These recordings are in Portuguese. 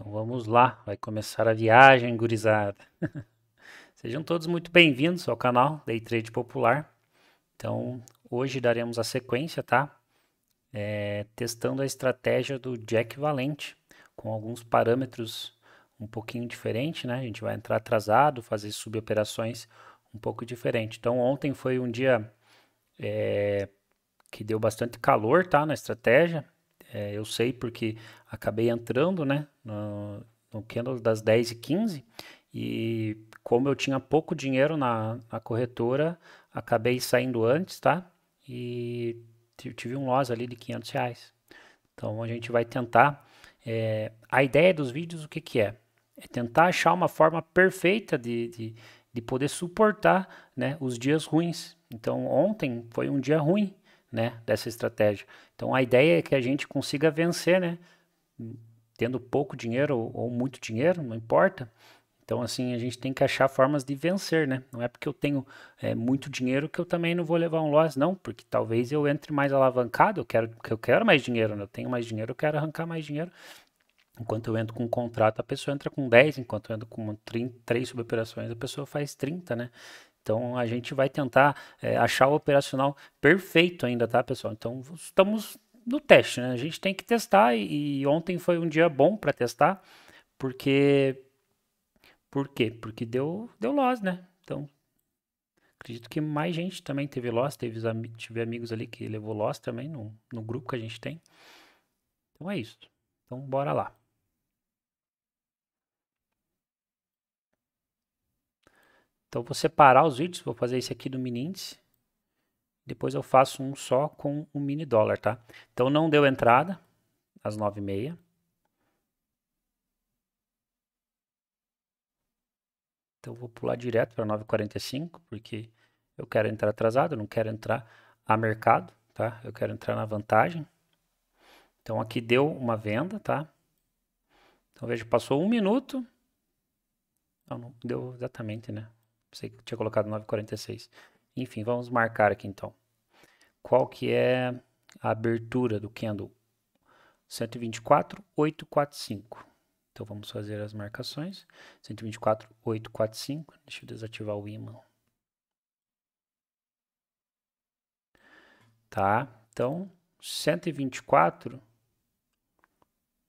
Então vamos lá, vai começar a viagem, gurizada. Sejam todos muito bem-vindos ao canal Day Trade Popular. Então hoje daremos a sequência, tá? É, testando a estratégia do Jack Valente com alguns parâmetros um pouquinho diferente, né? A gente vai entrar atrasado, fazer suboperações um pouco diferente. Então ontem foi um dia é, que deu bastante calor, tá? Na estratégia é, eu sei porque acabei entrando, né, no, no Kindle das 10 e 15 e como eu tinha pouco dinheiro na, na corretora, acabei saindo antes, tá? E tive um loss ali de 500 reais. Então a gente vai tentar. É, a ideia dos vídeos, o que, que é? É tentar achar uma forma perfeita de, de, de poder suportar né, os dias ruins. Então ontem foi um dia ruim, né, dessa estratégia. Então a ideia é que a gente consiga vencer, né, tendo pouco dinheiro ou, ou muito dinheiro, não importa. Então assim a gente tem que achar formas de vencer, né? Não é porque eu tenho é, muito dinheiro que eu também não vou levar um loss, não, porque talvez eu entre mais alavancado, eu quero, eu quero mais dinheiro, né? eu tenho mais dinheiro, eu quero arrancar mais dinheiro. Enquanto eu entro com um contrato, a pessoa entra com 10, enquanto eu entro com 30, 3 suboperações, a pessoa faz 30, né? Então a gente vai tentar é, achar o operacional perfeito ainda, tá, pessoal? Então estamos no teste, né? A gente tem que testar e, e ontem foi um dia bom para testar, porque por quê? Porque deu deu loss, né? Então acredito que mais gente também teve loss, teve tive amigos ali que levou loss também no, no grupo que a gente tem. Então é isso. Então bora lá. Então vou separar os vídeos, vou fazer esse aqui do mini índice. Depois eu faço um só com o um mini dólar, tá? Então não deu entrada às 9h30. Então vou pular direto para 9h45, porque eu quero entrar atrasado, eu não quero entrar a mercado, tá? Eu quero entrar na vantagem. Então aqui deu uma venda, tá? Então veja, passou um minuto. Não, não deu exatamente, né? Pensei que tinha colocado 9,46. Enfim, vamos marcar aqui então. Qual que é a abertura do candle? 124,845. Então vamos fazer as marcações. 124,845. Deixa eu desativar o imã. Tá? Então, 124,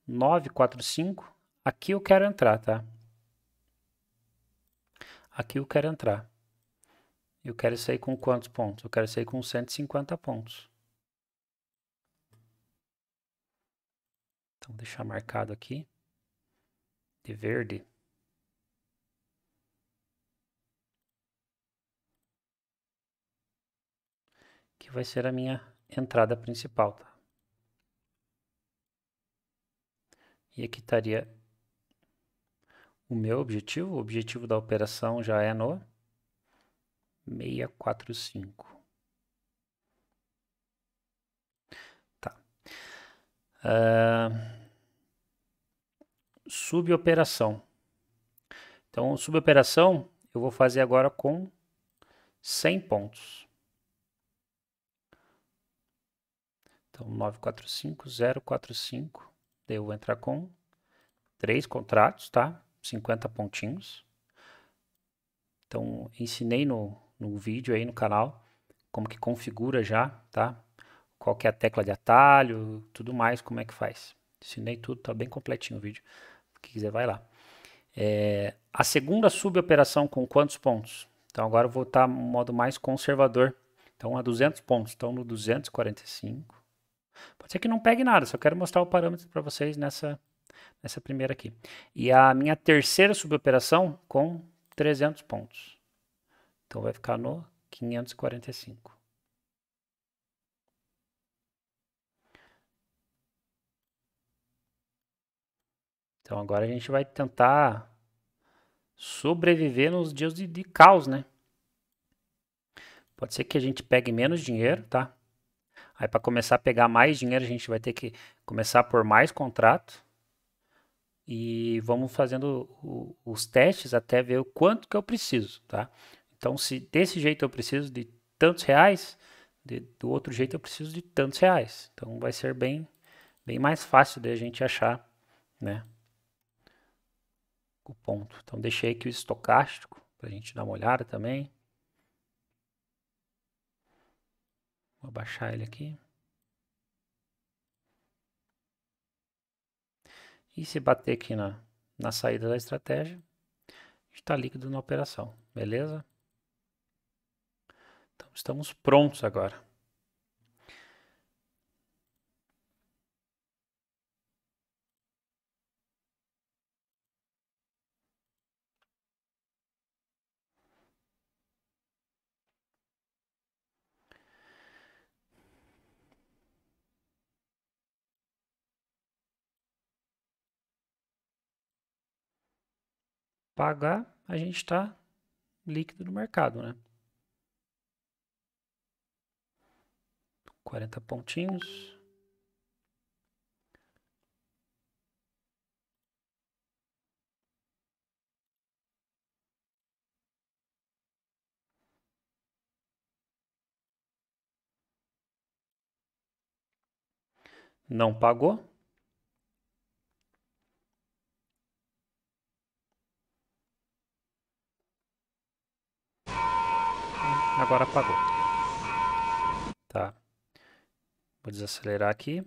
945. Aqui eu quero entrar, tá? Aqui eu quero entrar. Eu quero sair com quantos pontos? Eu quero sair com 150 pontos. Então, deixar marcado aqui de verde. Que vai ser a minha entrada principal, tá? E aqui estaria o meu objetivo, o objetivo da operação já é no 645. Tá. Uh, suboperação. Então, suboperação eu vou fazer agora com 100 pontos. Então, 945, 045. Daí eu vou entrar com três contratos, tá? 50 pontinhos. Então, ensinei no, no vídeo aí no canal como que configura já, tá? Qual que é a tecla de atalho, tudo mais, como é que faz. Ensinei tudo, tá bem completinho o vídeo. Quem quiser vai lá. É, a segunda suboperação com quantos pontos? Então agora eu vou estar tá no modo mais conservador. Então a 200 pontos, então no 245. Pode ser que não pegue nada, só quero mostrar o parâmetro para vocês nessa nessa primeira aqui. E a minha terceira suboperação com 300 pontos. Então vai ficar no 545. Então agora a gente vai tentar sobreviver nos dias de, de, caos, né? Pode ser que a gente pegue menos dinheiro, tá? Aí para começar a pegar mais dinheiro, a gente vai ter que começar por mais contrato e vamos fazendo o, os testes até ver o quanto que eu preciso, tá? Então, se desse jeito eu preciso de tantos reais, de, do outro jeito eu preciso de tantos reais. Então, vai ser bem, bem mais fácil de a gente achar, né? O ponto. Então, deixei aqui o estocástico para a gente dar uma olhada também. Vou abaixar ele aqui. E se bater aqui na, na saída da estratégia, está líquido na operação, beleza? Então estamos prontos agora. pagar, a gente está líquido no mercado, né? 40 pontinhos. Não pagou. agora apagou. Tá. Vou desacelerar aqui,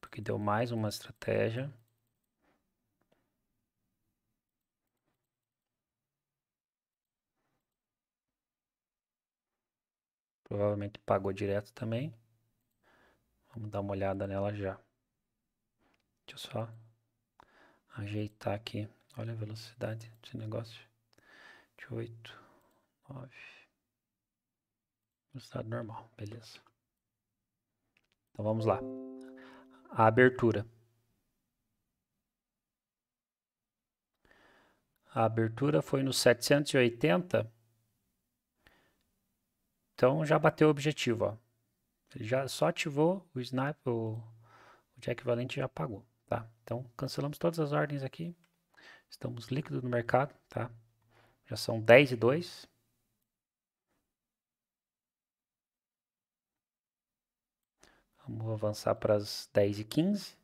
porque deu mais uma estratégia. Provavelmente pagou direto também. Vamos dar uma olhada nela já. Deixa eu só ajeitar aqui. Olha a velocidade desse negócio. 8, 9... Velocidade normal, beleza. Então vamos lá. A abertura. A abertura foi no 780. Então já bateu o objetivo, ó. Ele já só ativou o sniper, o, o Jack Valente já pagou, tá? Então cancelamos todas as ordens aqui. Estamos líquidos no mercado, tá? Já são 10 e 2. Vamos avançar para as 10 e 15.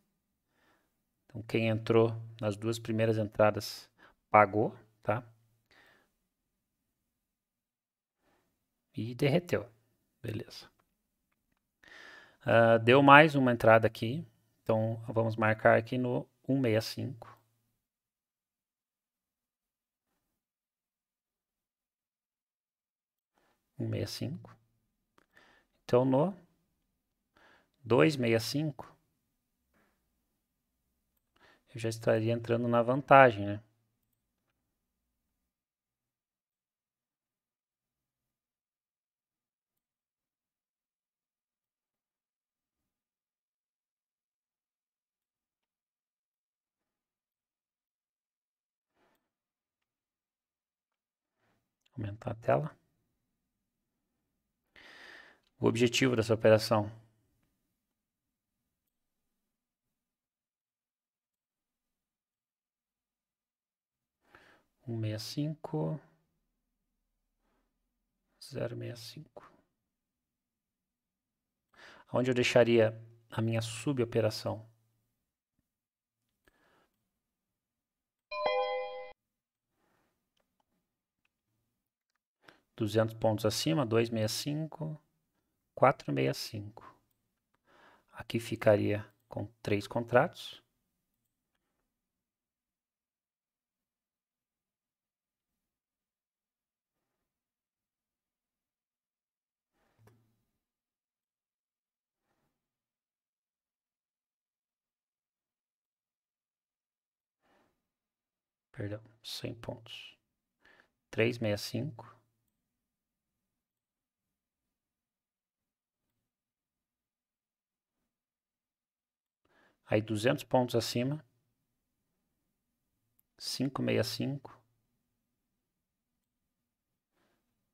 Então, quem entrou nas duas primeiras entradas pagou, tá? E derreteu. Beleza. Uh, deu mais uma entrada aqui. Então, vamos marcar aqui no 165. Um cinco Então, no 265, eu já estaria entrando na vantagem, né? Aumentar a tela. O objetivo dessa operação 165 065. Onde eu deixaria a minha suboperação? Duzentos pontos acima, dois meia cinco, quatro meia cinco. Aqui ficaria com três contratos. Perdão, 100 pontos. 365. Aí 200 pontos acima. 565.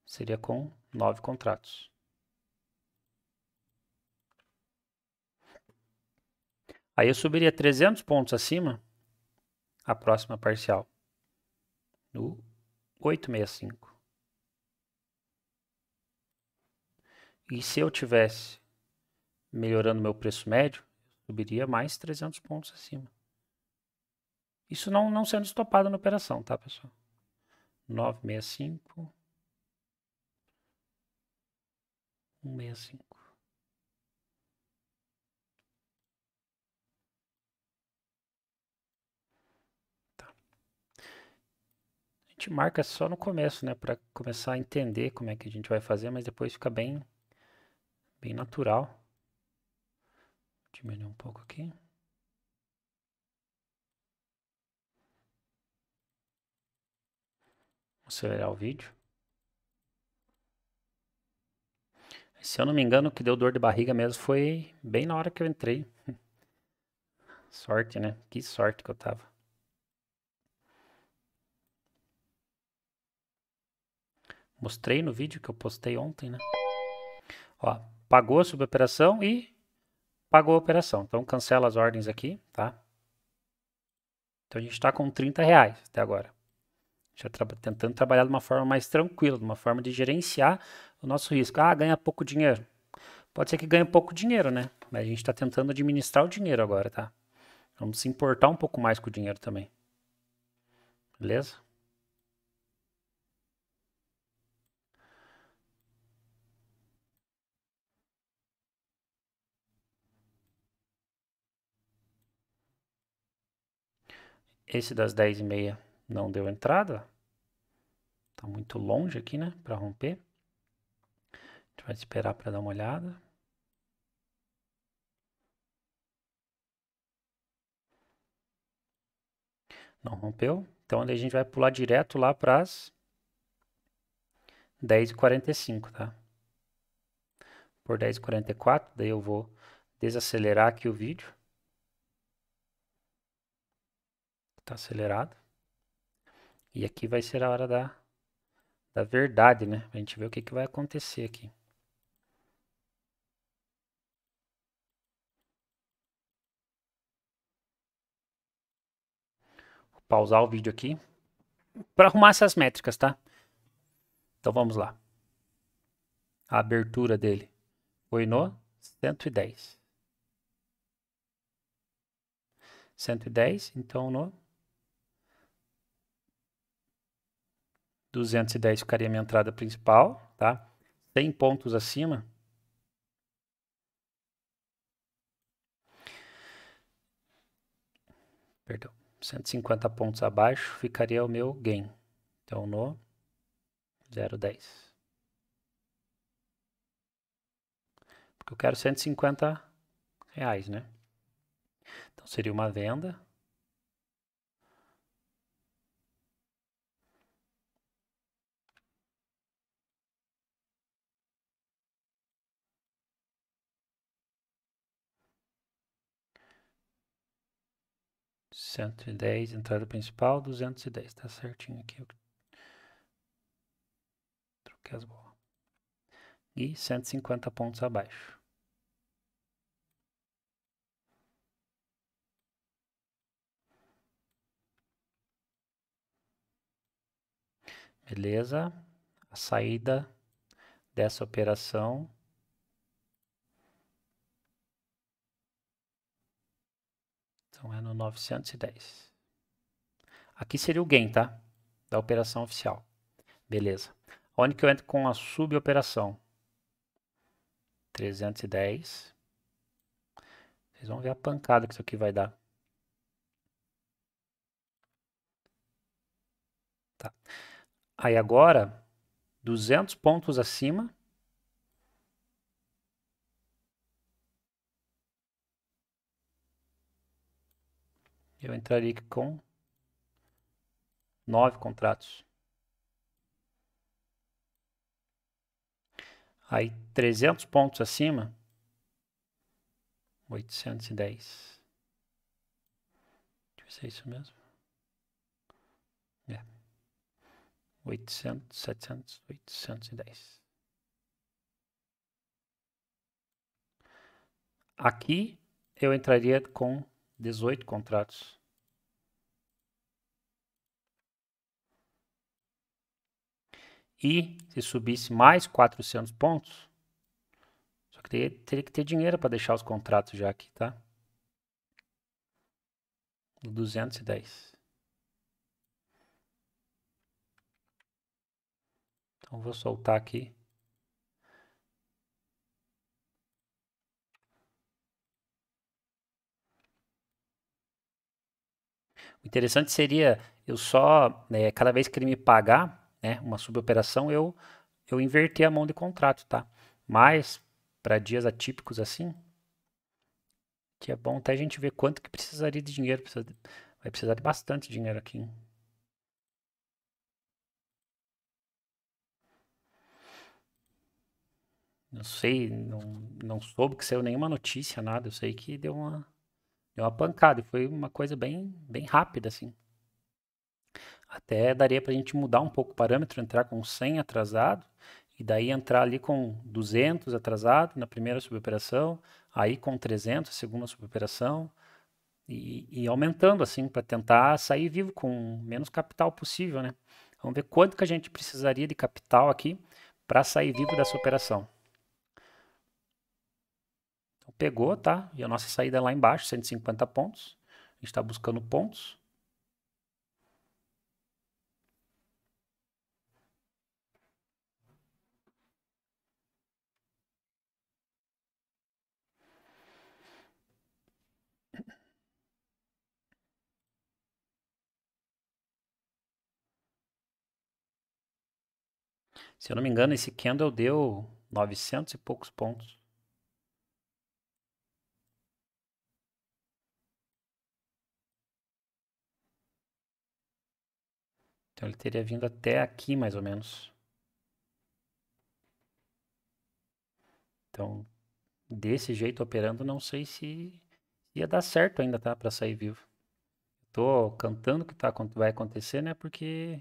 Seria com nove contratos. Aí eu subiria 300 pontos acima a próxima parcial no 865. E se eu tivesse melhorando meu preço médio, subiria mais 300 pontos acima. Isso não, não sendo estopado na operação, tá, pessoal? 965. 165. marca só no começo, né? Para começar a entender como é que a gente vai fazer, mas depois fica bem, bem natural. Vou diminuir um pouco aqui. Vou acelerar o vídeo. Se eu não me engano, o que deu dor de barriga mesmo foi bem na hora que eu entrei. Sorte, né? Que sorte que eu tava. Mostrei no vídeo que eu postei ontem, né? Ó, pagou a suboperação e pagou a operação. Então cancela as ordens aqui, tá? Então a gente está com 30 reais até agora. Já tra tentando trabalhar de uma forma mais tranquila, de uma forma de gerenciar o nosso risco. Ah, ganha pouco dinheiro. Pode ser que ganhe pouco dinheiro, né? Mas a gente está tentando administrar o dinheiro agora, tá? Vamos se importar um pouco mais com o dinheiro também. Beleza? Esse das 10 e meia não deu entrada. Está muito longe aqui, né? Para romper. A gente vai esperar para dar uma olhada. Não rompeu. Então a gente vai pular direto lá para as 10h45, tá? Por 10h44, daí eu vou desacelerar aqui o vídeo. Tá acelerado. E aqui vai ser a hora da, da verdade, né? a gente ver o que, que vai acontecer aqui. Vou pausar o vídeo aqui para arrumar essas métricas, tá? Então vamos lá. A abertura dele foi no 110. 110, então no 210 ficaria minha entrada principal, tá? 100 pontos acima. Perdão. 150 pontos abaixo ficaria o meu gain. Então, no 0,10. Porque eu quero 150 reais, né? Então, seria uma venda. 110, entrada principal, 210, tá certinho aqui. Eu... Troquei as bolas. E 150 pontos abaixo. Beleza? A saída dessa operação Então é no 910. Aqui seria o gain, tá? Da operação oficial. Beleza. Onde que eu entro com a suboperação? 310. Vocês vão ver a pancada que isso aqui vai dar. Tá. Aí agora, 200 pontos acima, eu entraria com nove contratos. Aí 300 pontos acima, 810. Deixa eu ver se é isso mesmo. É. 800, 700, 810. Aqui eu entraria com 18 contratos. E se subisse mais 400 pontos, só que teria, teria que ter dinheiro para deixar os contratos já aqui, tá? 210. Então vou soltar aqui. O interessante seria eu só, né, cada vez que ele me pagar né, uma suboperação, eu, eu inverter a mão de contrato, tá? Mas, para dias atípicos assim, que é bom até a gente ver quanto que precisaria de dinheiro. Precisa de, vai precisar de bastante dinheiro aqui. Hein? Não sei, não, não soube que saiu nenhuma notícia, nada. Eu sei que deu uma Deu uma pancada e foi uma coisa bem, bem rápida, assim. Até daria para a gente mudar um pouco o parâmetro, entrar com 100 atrasado e daí entrar ali com 200 atrasado na primeira suboperação, aí com 300 na segunda suboperação e, e aumentando assim para tentar sair vivo com menos capital possível, né? Vamos ver quanto que a gente precisaria de capital aqui para sair vivo dessa operação pegou, tá? E a nossa saída é lá embaixo, 150 pontos. A gente está buscando pontos. Se eu não me engano, esse candle deu 900 e poucos pontos. Então ele teria vindo até aqui, mais ou menos. Então, desse jeito operando, não sei se ia dar certo ainda, tá? Para sair vivo. Tô cantando o que tá, vai acontecer, né? Porque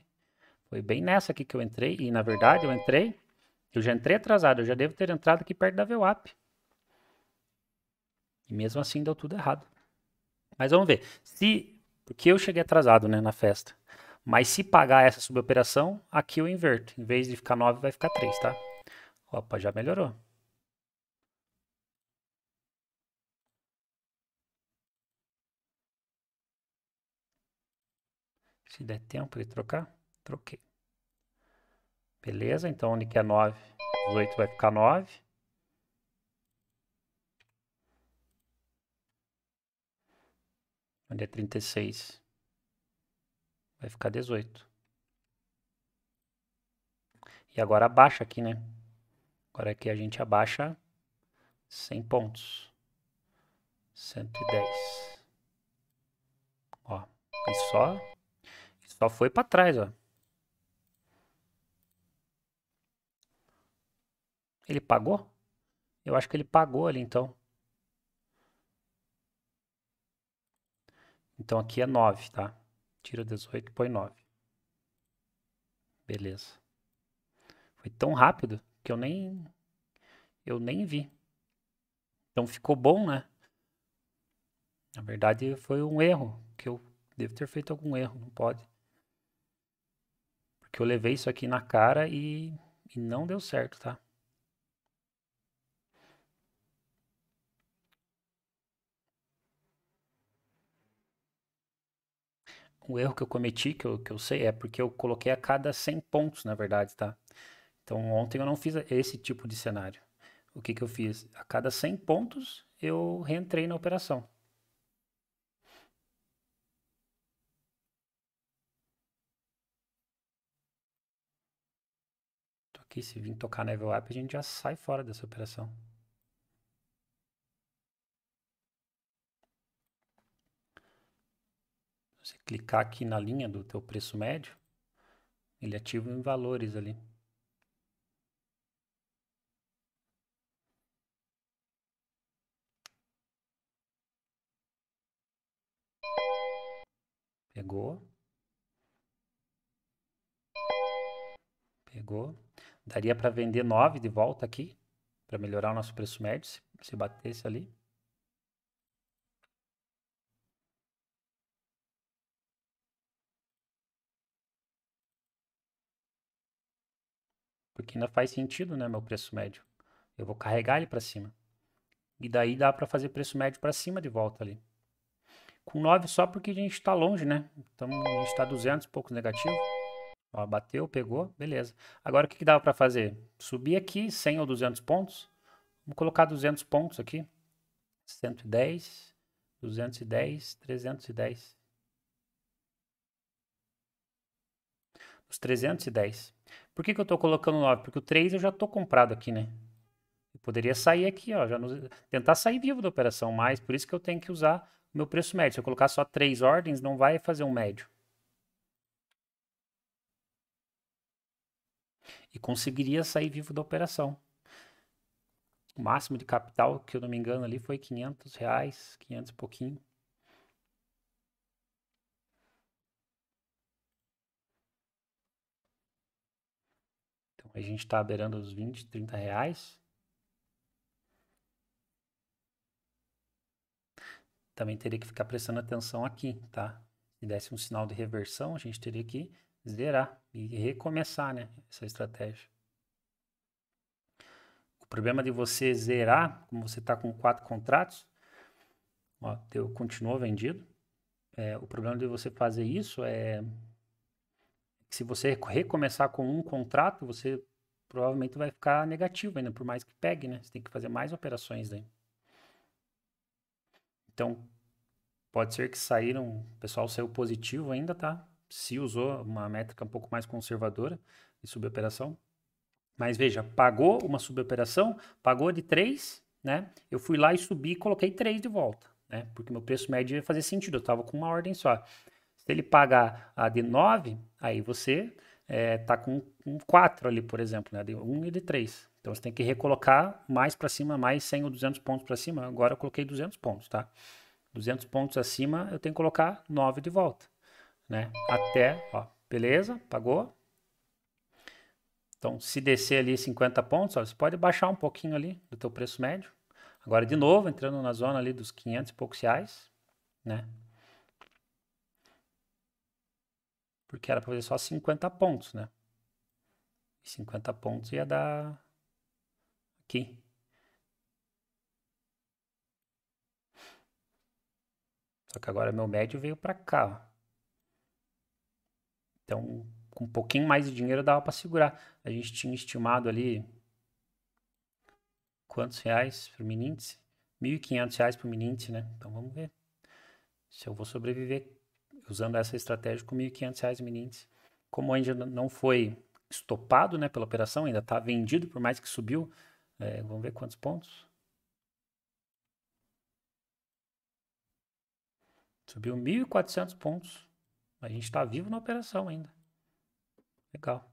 foi bem nessa aqui que eu entrei. E na verdade, eu entrei. Eu já entrei atrasado. Eu já devo ter entrado aqui perto da VWAP. E mesmo assim deu tudo errado. Mas vamos ver. Se. Porque eu cheguei atrasado, né? Na festa. Mas se pagar essa suboperação, aqui eu inverto. Em vez de ficar 9, vai ficar 3, tá? Opa, já melhorou. Se der tempo de trocar, troquei. Beleza, então onde que é 9, 18 vai ficar 9. Onde é 36, Vai ficar 18. E agora abaixa aqui, né? Agora aqui a gente abaixa 100 pontos. 110. Ó, e só, só foi para trás, ó. Ele pagou? Eu acho que ele pagou ali, então. Então aqui é 9, tá? Tira 18, põe 9. Beleza. Foi tão rápido que eu nem eu nem vi. Então ficou bom, né? Na verdade foi um erro, que eu devo ter feito algum erro, não pode. Porque eu levei isso aqui na cara e, e não deu certo, tá? o erro que eu cometi, que eu, que eu sei, é porque eu coloquei a cada 100 pontos, na verdade, tá? Então, ontem eu não fiz esse tipo de cenário. O que, que eu fiz? A cada 100 pontos, eu reentrei na operação. Tô aqui, se vir tocar level up, a gente já sai fora dessa operação. clicar aqui na linha do teu preço médio, ele ativa em valores ali. Pegou. Pegou. Daria para vender 9 de volta aqui, para melhorar o nosso preço médio, se, se batesse ali. porque ainda faz sentido, né, meu preço médio. Eu vou carregar ele para cima. E daí dá para fazer preço médio para cima de volta ali. Com 9 só porque a gente está longe, né? Então a gente está 200 pouco negativo. Ó, bateu, pegou, beleza. Agora o que, que dava para fazer? Subir aqui 100 ou 200 pontos. Vamos colocar 200 pontos aqui. 110, 210, 310. Os 310. Por que, que eu estou colocando 9? Porque o 3 eu já estou comprado aqui, né? Eu poderia sair aqui, ó, já tentar sair vivo da operação, mas por isso que eu tenho que usar o meu preço médio. Se eu colocar só três ordens, não vai fazer um médio. E conseguiria sair vivo da operação. O máximo de capital, que eu não me engano ali, foi 500 reais, 500 e pouquinho. a gente está beirando os 20, 30 reais. Também teria que ficar prestando atenção aqui, tá? Se desse um sinal de reversão, a gente teria que zerar e recomeçar, né? Essa estratégia. O problema de você zerar, como você está com quatro contratos, ó, continuo continuou vendido. É, o problema de você fazer isso é se você recomeçar com um contrato, você provavelmente vai ficar negativo ainda, por mais que pegue, né? Você tem que fazer mais operações daí. Então, pode ser que saíram, o pessoal saiu positivo ainda, tá? Se usou uma métrica um pouco mais conservadora de suboperação. Mas veja, pagou uma suboperação, pagou de 3, né? Eu fui lá e subi e coloquei 3 de volta, né? Porque meu preço médio ia fazer sentido, eu tava com uma ordem só. Se ele pagar a de 9, aí você está é, tá com um 4 ali, por exemplo, né? de 1 e de 3. Então você tem que recolocar mais para cima, mais 100 ou 200 pontos para cima. Agora eu coloquei 200 pontos, tá? 200 pontos acima, eu tenho que colocar 9 de volta, né? Até, ó, beleza? Pagou? Então, se descer ali 50 pontos, ó, você pode baixar um pouquinho ali do teu preço médio. Agora, de novo, entrando na zona ali dos 500 e poucos reais, né? Porque era para fazer só 50 pontos, né? 50 pontos ia dar aqui. Só que agora meu médio veio para cá. Então, com um pouquinho mais de dinheiro dava para segurar. A gente tinha estimado ali quantos reais por mini índice? 1.500 reais, por mini índice, né? Então vamos ver se eu vou sobreviver usando essa estratégia com R$ 1.500 em índice. Como ainda não foi estopado né, pela operação, ainda está vendido, por mais que subiu, é, vamos ver quantos pontos. Subiu 1.400 pontos. A gente está vivo na operação ainda. Legal.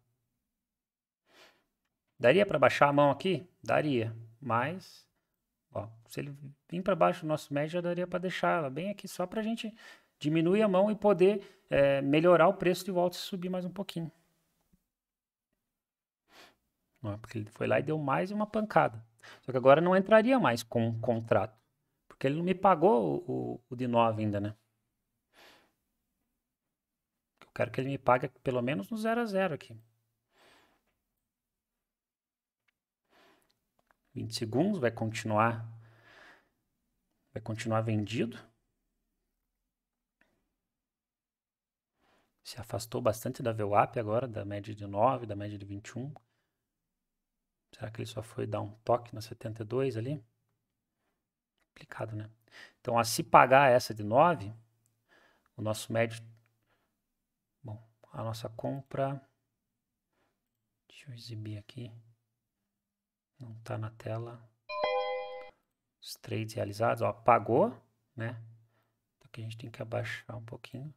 Daria para baixar a mão aqui? Daria, mas ó, se ele vir para baixo do nosso médio, já daria para deixar ela bem aqui só para a gente diminuir a mão e poder é, melhorar o preço de volta se subir mais um pouquinho. Não, é? porque ele foi lá e deu mais uma pancada. Só que agora não entraria mais com o contrato. Porque ele não me pagou o, o, o de 9 ainda, né? Eu quero que ele me pague pelo menos no 0 a 0 aqui. 20 segundos, vai continuar vai continuar vendido. se afastou bastante da VWAP agora, da média de 9, da média de 21. Será que ele só foi dar um toque na 72 ali? Complicado, né? Então, a se pagar essa de 9, o nosso médio... Bom, a nossa compra... Deixa eu exibir aqui. Não está na tela. Os trades realizados, ó, pagou, né? Então, aqui a gente tem que abaixar um pouquinho.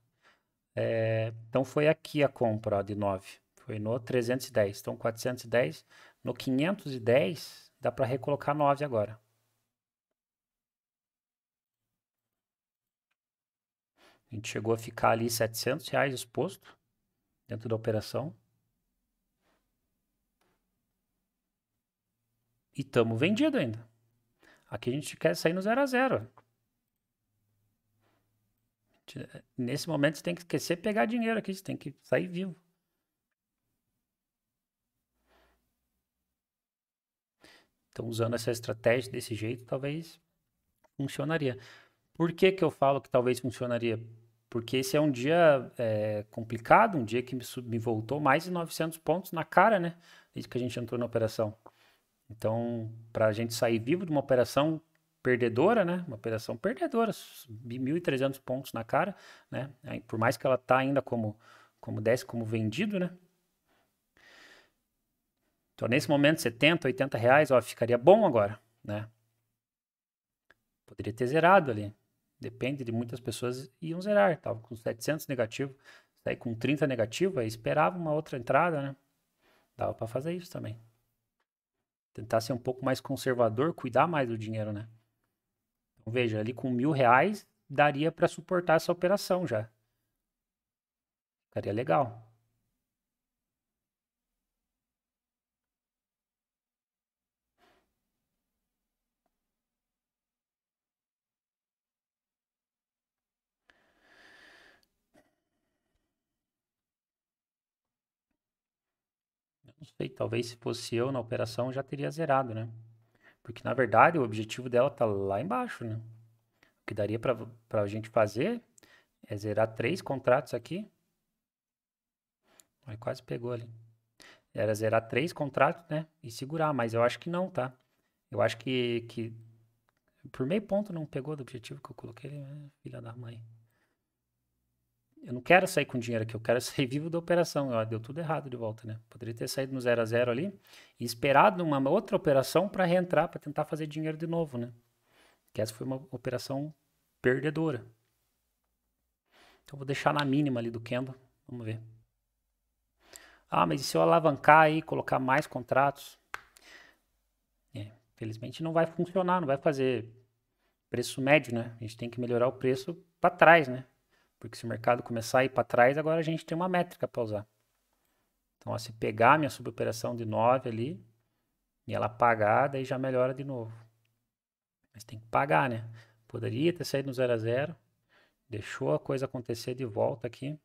É, então foi aqui a compra ó, de 9, foi no 310. Então 410, no 510 dá para recolocar 9 agora. A gente chegou a ficar ali 700 reais exposto dentro da operação. E estamos vendido ainda. Aqui a gente quer sair no 0 a 0. Nesse momento você tem que esquecer de pegar dinheiro aqui, você tem que sair vivo. Então, usando essa estratégia desse jeito, talvez funcionaria. Por que, que eu falo que talvez funcionaria? Porque esse é um dia é, complicado, um dia que me, me voltou mais de 900 pontos na cara, né? Desde que a gente entrou na operação. Então, para a gente sair vivo de uma operação perdedora, né? Uma operação perdedora, 1.300 pontos na cara, né? Por mais que ela tá ainda como como desce como vendido, né? Então, nesse momento, 70, 80 reais, ó, ficaria bom agora, né? Poderia ter zerado ali. Depende de muitas pessoas iam zerar. Tava com 700 negativo, sair com 30 negativo, aí esperava uma outra entrada, né? Dava para fazer isso também. Tentar ser um pouco mais conservador, cuidar mais do dinheiro, né? Então, veja, ali com mil reais daria para suportar essa operação já. Ficaria legal. Não sei, talvez se fosse eu na operação já teria zerado, né? Porque, na verdade, o objetivo dela tá lá embaixo, né? O que daria para a gente fazer é zerar três contratos aqui. Aí quase pegou ali. Era zerar três contratos, né? E segurar, mas eu acho que não, tá? Eu acho que, que por meio ponto não pegou do objetivo que eu coloquei, né? filha da mãe eu não quero sair com dinheiro aqui, eu quero sair vivo da operação. Ah, deu tudo errado de volta, né? Poderia ter saído no zero a zero ali e esperado uma outra operação para reentrar, para tentar fazer dinheiro de novo, né? Que essa foi uma operação perdedora. Então vou deixar na mínima ali do candle, vamos ver. Ah, mas e se eu alavancar aí, colocar mais contratos? É, felizmente não vai funcionar, não vai fazer preço médio, né? A gente tem que melhorar o preço para trás, né? Porque se o mercado começar a ir para trás, agora a gente tem uma métrica para usar. Então, ó, se pegar a minha suboperação de 9 ali e ela pagar, daí já melhora de novo. Mas tem que pagar, né? Poderia ter saído no 0 a 0, deixou a coisa acontecer de volta aqui.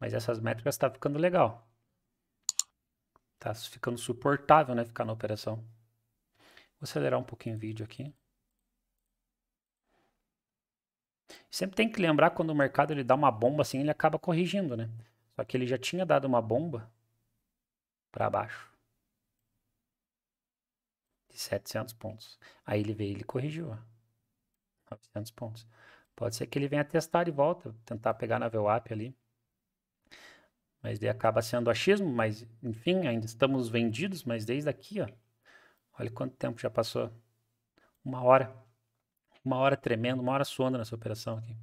Mas essas métricas tá ficando legal. Tá ficando suportável, né? Ficar na operação. Vou acelerar um pouquinho o vídeo aqui. Sempre tem que lembrar quando o mercado ele dá uma bomba assim, ele acaba corrigindo, né? Só que ele já tinha dado uma bomba para baixo de 700 pontos. Aí ele veio, ele corrigiu, ó. 900 pontos. Pode ser que ele venha testar e volta, tentar pegar na VWAP ali. Mas daí acaba sendo achismo, mas enfim, ainda estamos vendidos, mas desde aqui, ó. Olha quanto tempo já passou. Uma hora. Uma hora tremendo, uma hora suando nessa operação aqui.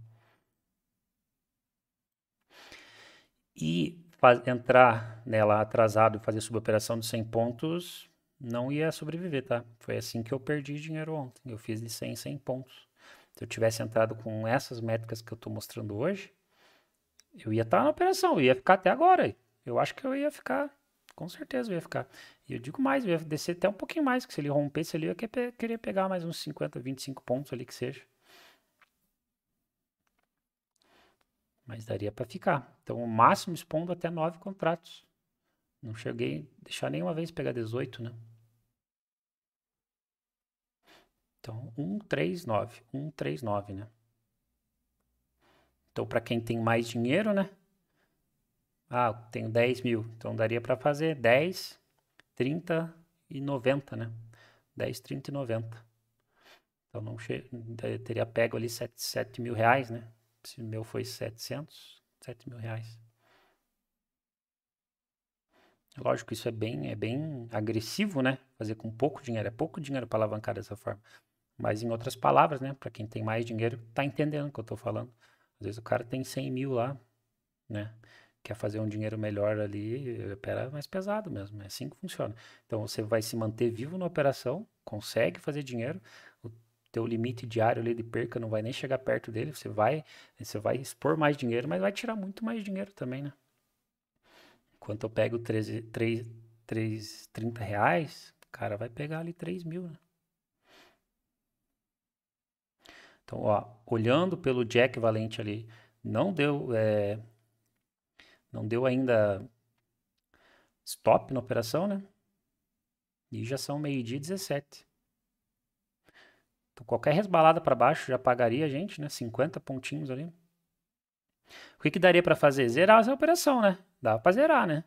E faz, entrar nela atrasado e fazer suboperação de 100 pontos não ia sobreviver, tá? Foi assim que eu perdi dinheiro ontem. Eu fiz de 100 em 100 pontos. Se eu tivesse entrado com essas métricas que eu estou mostrando hoje, eu ia estar tá na operação, eu ia ficar até agora. Eu acho que eu ia ficar, com certeza eu ia ficar. E eu digo mais, eu ia descer até um pouquinho mais, que se ele rompesse ali, eu queria pegar mais uns 50, 25 pontos ali que seja. Mas daria para ficar. Então, o máximo expondo até 9 contratos. Não cheguei a deixar nenhuma vez pegar 18, né? Então, 139, 139, né? Então, para quem tem mais dinheiro, né? Ah, tenho 10 mil. Então, daria para fazer 10, 30 e 90, né? 10, 30 e 90. Então, não che... teria pego ali 7, 7 mil reais, né? Se o meu foi 700, 7 mil reais. Lógico, isso é bem, é bem agressivo, né? Fazer com pouco dinheiro. É pouco dinheiro para alavancar dessa forma. Mas, em outras palavras, né? Para quem tem mais dinheiro, tá entendendo o que eu estou falando. Às vezes o cara tem 100 mil lá, né? Quer fazer um dinheiro melhor ali, opera mais pesado mesmo. É assim que funciona. Então você vai se manter vivo na operação, consegue fazer dinheiro, o teu limite diário ali de perca não vai nem chegar perto dele, você vai, você vai expor mais dinheiro, mas vai tirar muito mais dinheiro também, né? Enquanto eu pego 13, 3, 3, 30 reais, o cara vai pegar ali 3 mil, né? Então, ó, olhando pelo jack valente ali, não deu, é, não deu ainda stop na operação, né? E já são meio-dia 17. Então, qualquer resbalada para baixo já pagaria a gente, né? 50 pontinhos ali. O que, que daria para fazer? Zerar essa operação, né? Dá para zerar, né?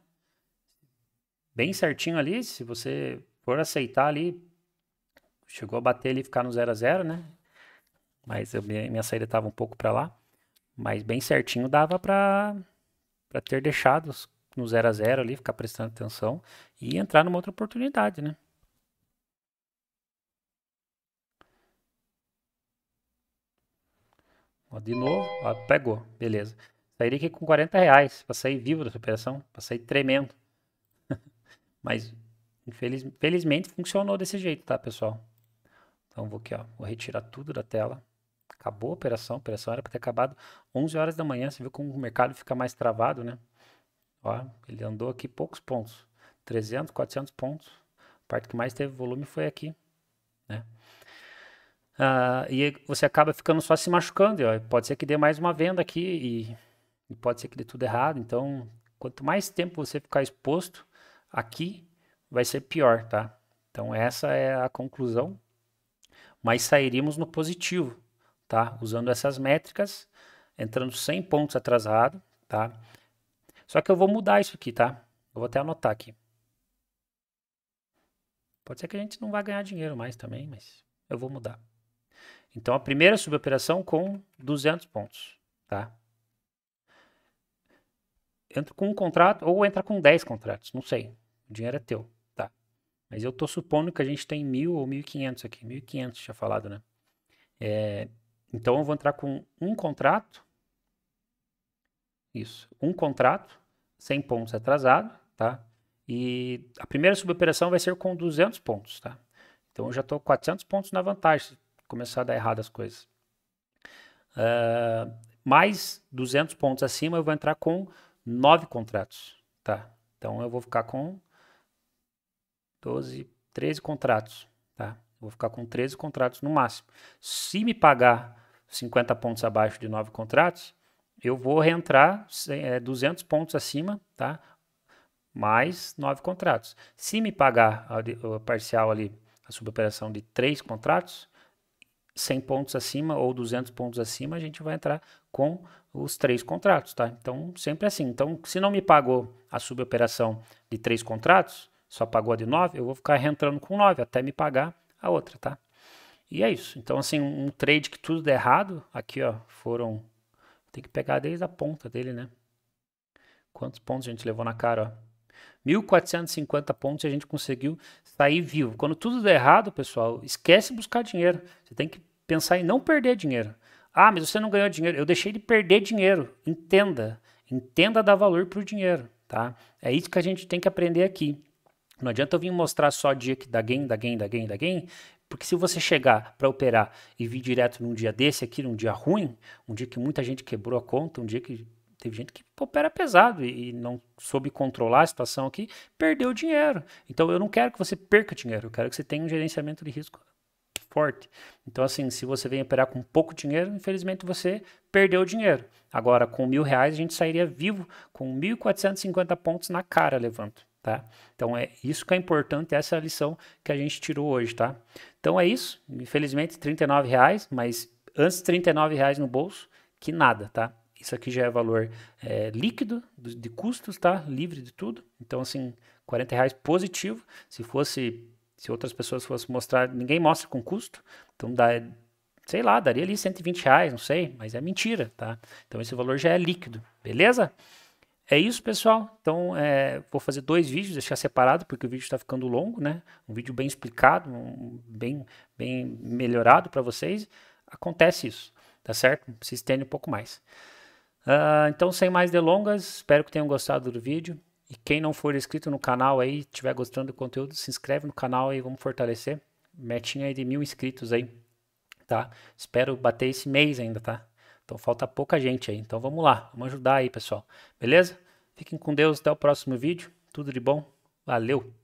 Bem certinho ali, se você for aceitar ali, chegou a bater ali e ficar no 0 a 0, né? mas eu, minha saída estava um pouco para lá. Mas bem certinho dava para ter deixado no 0 a 0 ali, ficar prestando atenção e entrar numa outra oportunidade, né? de novo, ó, pegou, beleza. Sairia aqui com 40 reais, sair vivo da operação, sair tremendo. Mas, infeliz, infelizmente, funcionou desse jeito, tá, pessoal? Então, vou aqui, ó, vou retirar tudo da tela. Acabou a operação, a operação era para ter acabado 11 horas da manhã. Você viu como o mercado fica mais travado, né? Ó, ele andou aqui poucos pontos, 300, 400 pontos. A parte que mais teve volume foi aqui, né? Ah, e você acaba ficando só se machucando. Ó. Pode ser que dê mais uma venda aqui e, e pode ser que dê tudo errado. Então, quanto mais tempo você ficar exposto aqui, vai ser pior, tá? Então, essa é a conclusão. Mas sairíamos no positivo, tá? Usando essas métricas, entrando 100 pontos atrasado, tá? Só que eu vou mudar isso aqui, tá? Eu vou até anotar aqui. Pode ser que a gente não vá ganhar dinheiro mais também, mas eu vou mudar. Então, a primeira suboperação com 200 pontos, tá? entro com um contrato ou entra com 10 contratos, não sei. O dinheiro é teu, tá? Mas eu tô supondo que a gente tem mil ou 1.500 aqui. 1.500 tinha falado, né? É, então eu vou entrar com um contrato. Isso, um contrato, 100 pontos atrasado, tá? E a primeira suboperação vai ser com 200 pontos, tá? Então eu já estou 400 pontos na vantagem, começar a dar errado as coisas. Uh, mais 200 pontos acima, eu vou entrar com 9 contratos, tá? Então eu vou ficar com 12, 13 contratos, tá? vou ficar com 13 contratos no máximo. Se me pagar 50 pontos abaixo de nove contratos, eu vou reentrar 200 é, pontos acima, tá? Mais nove contratos. Se me pagar a parcial ali, a suboperação de três contratos, 100 pontos acima ou 200 pontos acima, a gente vai entrar com os três contratos, tá? Então, sempre assim. Então, se não me pagou a suboperação de três contratos, só pagou a de nove, eu vou ficar reentrando com nove até me pagar a outra, tá? E é isso. Então, assim, um trade que tudo der errado, aqui, ó, foram. Tem que pegar desde a ponta dele, né? Quantos pontos a gente levou na cara, ó? 1.450 pontos e a gente conseguiu sair vivo. Quando tudo der errado, pessoal, esquece buscar dinheiro. Você tem que pensar em não perder dinheiro. Ah, mas você não ganhou dinheiro. Eu deixei de perder dinheiro. Entenda. Entenda dar valor para o dinheiro, tá? É isso que a gente tem que aprender aqui. Não adianta eu vir mostrar só dia que dá gain, dá gain, dá gain, dá gain, porque se você chegar para operar e vir direto num dia desse aqui, num dia ruim, um dia que muita gente quebrou a conta, um dia que teve gente que opera pesado e, e não soube controlar a situação aqui, perdeu dinheiro. Então eu não quero que você perca dinheiro, eu quero que você tenha um gerenciamento de risco forte. Então, assim, se você vem operar com pouco dinheiro, infelizmente você perdeu dinheiro. Agora, com mil reais, a gente sairia vivo com 1.450 pontos na cara, levanto tá? Então é isso que é importante, essa é a lição que a gente tirou hoje, tá? Então é isso, infelizmente R$ reais, mas antes R$ reais no bolso, que nada, tá? Isso aqui já é valor é, líquido de custos, tá? Livre de tudo. Então, assim, 40 reais positivo. Se fosse, se outras pessoas fossem mostrar, ninguém mostra com custo. Então, dá, sei lá, daria ali 120 reais, não sei, mas é mentira, tá? Então, esse valor já é líquido, beleza? É isso, pessoal. Então, é, vou fazer dois vídeos, deixar separado, porque o vídeo está ficando longo, né? Um vídeo bem explicado, um, bem, bem melhorado para vocês. Acontece isso, tá certo? Se estende um pouco mais. Uh, então, sem mais delongas, espero que tenham gostado do vídeo. E quem não for inscrito no canal aí, estiver gostando do conteúdo, se inscreve no canal aí, vamos fortalecer. Metinha aí de mil inscritos aí, tá? Espero bater esse mês ainda, tá? Então falta pouca gente aí. Então vamos lá, vamos ajudar aí, pessoal. Beleza? Fiquem com Deus, até o próximo vídeo. Tudo de bom. Valeu!